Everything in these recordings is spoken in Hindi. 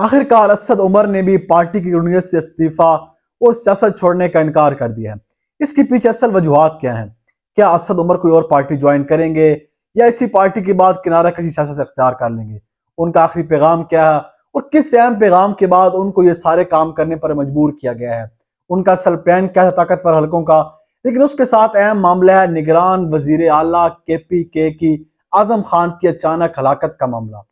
आखिरकार असद उमर ने भी पार्टी की यूनियत से इस्तीफा और सियासत छोड़ने का इनकार कर दिया है इसके पीछे असल वजूहत क्या है क्या असद उमर कोई और पार्टी ज्वाइन करेंगे या इसी पार्टी के बाद किनारा किसी सियासत से अख्तियार कर लेंगे उनका आखिरी पैगाम क्या है और किस अहम पैगाम के बाद उनको ये सारे काम करने पर मजबूर किया गया है उनका असल प्लान क्या है ताकतवर हलकों का लेकिन उसके साथ अहम मामला है निगरान वजीर आला के पी के की आजम खान की अचानक हलाकत का मामला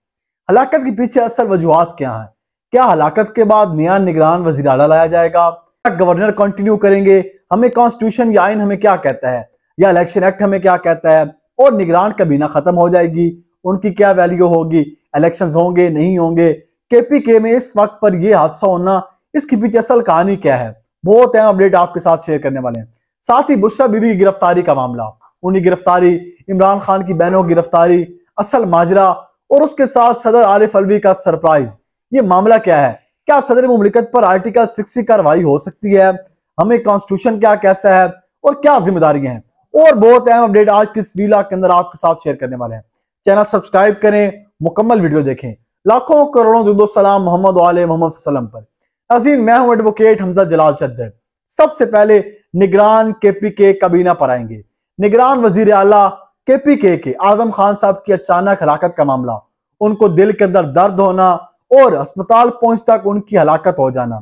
हलाकत के पीछे असल वजूहत क्या है क्या हलाकत के बाद नया निगरान वजी लाया जाएगा क्या गवर्नर कंटिन्यू करेंगे हमें कॉन्स्टिट्यूशन या आइन हमें क्या कहता है या इलेक्शन एक्ट हमें क्या कहता है और निगरान कबीना खत्म हो जाएगी उनकी क्या वैल्यू होगी इलेक्शन होंगे नहीं होंगे के में इस वक्त पर यह हादसा होना इसके पीछे असल कहानी क्या है बहुत अहम अपडेट आपके साथ शेयर करने वाले हैं साथ ही बुशरा बीबी की गिरफ्तारी का मामला उनकी गिरफ्तारी इमरान खान की बहनों की गिरफ्तारी असल माजरा और उसके साथ सदर आरिफ अलवी का सरप्राइज ये मामला क्या है क्या सदर मुमलिकत पर आर्टिकल सिक्स की कार्रवाई हो सकती है हमें कॉन्स्टिट्यूशन क्या कैसा है और क्या जिम्मेदारियां हैं और बहुत अहम अपडेट आज किस वीला के अंदर आपके साथ शेयर करने वाले हैं चैनल सब्सक्राइब करें मुकम्मल वीडियो देखें लाखों करोड़ों दुदो मोहम्मद वाले मोहम्मद सलम पर अजीम मैं हूं एडवोकेट हमजा जलाल चद्दर सबसे पहले निगरान के पी के कबीना पर आएंगे निगरान वजीर आला केपीके के के आजम खान साहब की अचानक हलाकत का मामला उनको दिल के अंदर दर्द होना और अस्पताल पहुंच तक उनकी हलाकत हो जाना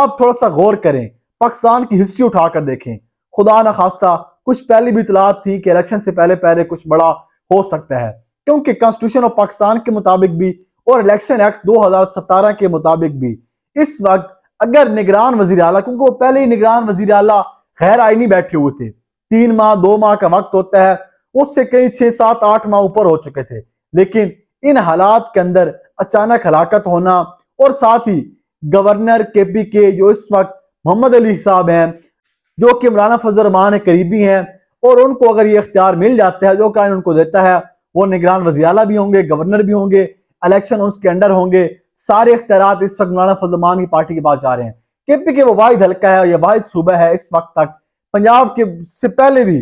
आप थोड़ा सा गौर करें पाकिस्तान की हिस्ट्री उठाकर देखें खुदा न खास्ता कुछ पहली भी इतलात थी कि इलेक्शन से पहले पहले कुछ बड़ा हो सकता है क्योंकि कॉन्स्टिट्यूशन ऑफ पाकिस्तान के मुताबिक भी और इलेक्शन एक्ट 2017 के मुताबिक भी इस वक्त अगर निगरान वजी अला क्योंकि वो पहले ही निगरान वजी अला गैर आईनी बैठे हुए थे तीन माह दो माह का वक्त होता है उससे कई छह सात आठ माह ऊपर हो चुके थे लेकिन इन हालात के अंदर अचानक हलाकत होना और साथ ही गवर्नर के पी के जो इस वक्त मोहम्मद अली साहब हैं जो कि इमरान फजलरमान करीबी हैं और उनको अगर ये इख्तियार मिल जाता है जो कानून उनको देता है वो निगरान वजियाला भी होंगे गवर्नर भी होंगे इलेक्शन उसके अंडर होंगे सारे इख्तियार इस वक्त फजल फजलरमान की पार्टी के पास जा रहे हैं के पी के वो वाहिद हल्का है और यह वाहिद सूबा है इस वक्त तक पंजाब के से पहले भी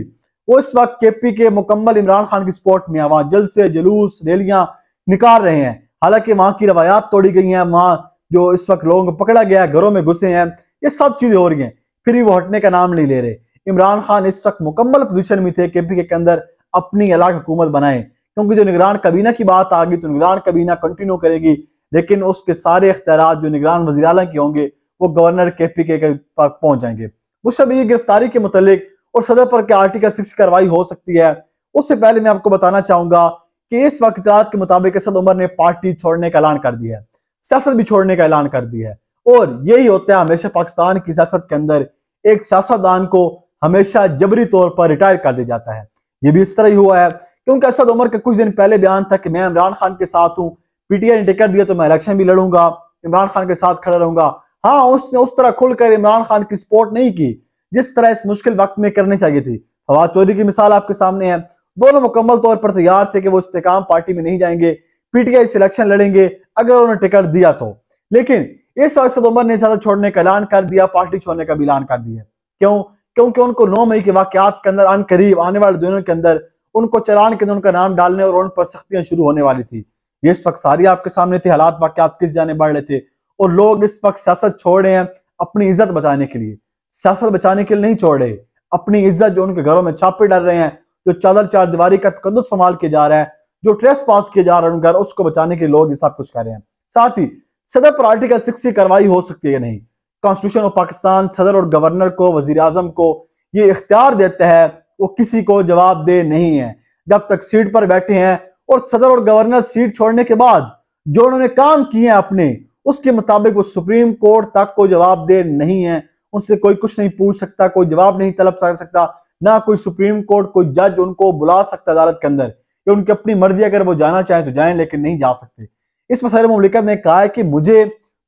उस वक्त के पी के मुकम्मल इमरान खान की सपोर्ट में है वहां जलसे जुलूस रैलियां निकाल रहे हैं हालांकि वहां की रवायात तोड़ी गई हैं वहां जो इस वक्त लोगों को पकड़ा गया है घरों में घुसे हैं ये सब चीजें हो रही हैं फिर भी वो हटने का नाम नहीं ले रहे इमरान खान इस वक्त मुकम्मल पोजिशन में थे के पी के, अंदर अपनी अलग हुकूमत बनाए क्योंकि जो निगरान कबीना की बात आ गई तो निगरान कबीना कंटिन्यू करेगी लेकिन उसके सारे अख्तियार जो निगरान वजी के होंगे वो गवर्नर के पी के, पास पहुंच जाएंगे मुशब गिरफ्तारी के मुतालिक और सदर पर क्या आर्टिकल सिक्स कार्रवाई हो सकती है उससे पहले मैं आपको बताना चाहूंगा कि इस वक्त के मुताबिक असद उमर ने पार्टी छोड़ने का ऐलान कर दिया है सियासत भी छोड़ने का ऐलान कर दिया है और यही होता है हमेशा पाकिस्तान की सियासत के अंदर एक सियासतदान को हमेशा जबरी तौर पर रिटायर कर दिया जाता है ये भी इस तरह ही हुआ है क्योंकि असद उमर का कुछ दिन पहले बयान था कि मैं इमरान खान के साथ हूँ पीटीआई ने टिकट दिया तो मैं इलेक्शन भी लड़ूंगा इमरान खान के साथ खड़ा रहूंगा हाँ उसने उस तरह खुलकर इमरान खान की सपोर्ट नहीं की जिस तरह इस मुश्किल वक्त में करनी चाहिए थी फवाद चौधरी की मिसाल आपके सामने है दोनों मुकम्मल तौर पर तैयार थे कि वो इस्तेकाम पार्टी में नहीं जाएंगे पीटीआई से इलेक्शन लड़ेंगे अगर उन्होंने टिकट दिया तो लेकिन इस वक्त सदोमर ने ज्यादा छोड़ने का ऐलान कर दिया पार्टी छोड़ने का भी ऐलान कर दिया क्यों क्योंकि उनको नौ मई के वाकत के अंदर अन करीब आने वाले दिनों के अंदर उनको चलान के अंदर उनका नाम डालने और उन पर सख्तियां शुरू होने वाली थी ये इस वक्त सारी आपके सामने थे हालात वाकत किस जाने बढ़ रहे थे और लोग इस वक्त सियासत छोड़ रहे हैं अपनी इज्जत बचाने के लिए सियासत बचाने के लिए नहीं छोड़े अपनी इज्जत जो उनके घरों में छापे डाल रहे हैं जो चादर चार दीवार का तकदस फमाल किया जा रहा है जो ट्रेस पास किया जा रहा है उनका उसको बचाने के लोग ये सब कुछ कर रहे हैं साथ ही सदर पर आर्टिकल सिक्स की कार्रवाई हो सकती है नहीं कॉन्स्टिट्यूशन ऑफ पाकिस्तान सदर और गवर्नर को वजीर आजम को ये इख्तियार देता है वो किसी को जवाब दे नहीं है जब तक सीट पर बैठे हैं और सदर और गवर्नर सीट छोड़ने के बाद जो उन्होंने काम किए हैं अपने उसके मुताबिक वो सुप्रीम कोर्ट तक को जवाब दे नहीं है उनसे कोई कुछ नहीं पूछ सकता कोई जवाब नहीं तलब कर सकता ना कोई सुप्रीम कोर्ट कोई जज उनको बुला सकता अदालत के अंदर कि उनकी अपनी मर्जी अगर वो जाना चाहे तो जाए लेकिन नहीं जा सकते इस मसाइल ममलिकत ने कहा है कि मुझे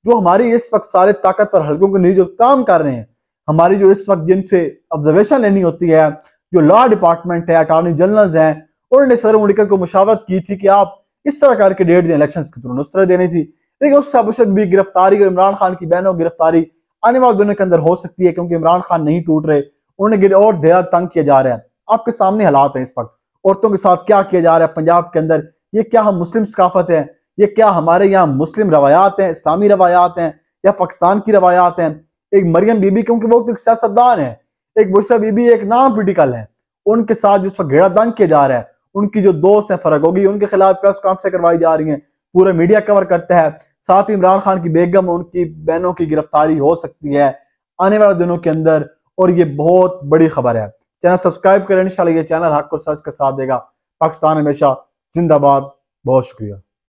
जो हमारी इस वक्त सारे ताकतवर हल्कों के लिए जो काम कर रहे हैं हमारी जो इस वक्त जिनसे ऑब्जर्वेशन लेनी होती है जो लॉ डिपार्टमेंट है अटॉर्नी जनरल हैं उन्होंने सदर मुमलिकत को मुशावरत की थी कि आप इस तरह करके डेट दें इलेक्शन के दौरान उस तरह देनी थी लेकिन उस अबुशर भी गिरफ्तारी और इमरान खान की बहनों गिरफ्तारी आने वाले दिनों के अंदर हो सकती है क्योंकि इमरान खान नहीं टूट रहे उन्हें गिर और देरा तंग किया जा रहा है आपके सामने हालात है इस वक्त औरतों के साथ क्या किया जा रहा है पंजाब के अंदर ये क्या हम मुस्लिम सकाफत है ये क्या हमारे यहाँ मुस्लिम रवायात हैं इस्लामी रवायात हैं या पाकिस्तान की रवायात हैं एक मरियम बीबी क्योंकि वो तो एक सियासतदान है एक बुशरा बीबी एक नॉन पोलिटिकल है उनके साथ जिस पर घेरा दंग किया जा रहा है उनकी जो दोस्त है फरक होगी उनके खिलाफ प्रेस कॉन्फ्रेंस करवाई जा रही है पूरा मीडिया कवर करता है साथ ही इमरान खान की बेगम और उनकी बहनों की गिरफ्तारी हो सकती है आने वाले दिनों के अंदर और ये बहुत बड़ी खबर है चैनल सब्सक्राइब करें इंशाल्लाह ये चैनल हक और सच का साथ देगा पाकिस्तान हमेशा जिंदाबाद बहुत शुक्रिया